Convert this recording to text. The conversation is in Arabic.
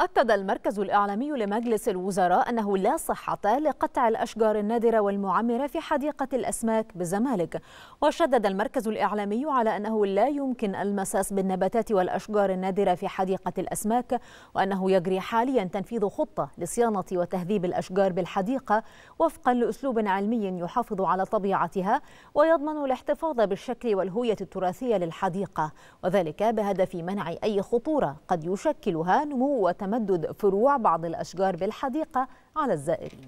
أكد المركز الإعلامي لمجلس الوزراء أنه لا صحة لقطع الأشجار النادرة والمعمرة في حديقة الأسماك بزمالك وشدد المركز الإعلامي على أنه لا يمكن المساس بالنباتات والأشجار النادرة في حديقة الأسماك وأنه يجري حاليا تنفيذ خطة لصيانة وتهذيب الأشجار بالحديقة وفقا لأسلوب علمي يحافظ على طبيعتها ويضمن الاحتفاظ بالشكل والهوية التراثية للحديقة وذلك بهدف منع أي خطورة قد يشكلها نمو وتنمو تمدد فروع بعض الأشجار بالحديقة على الزائرين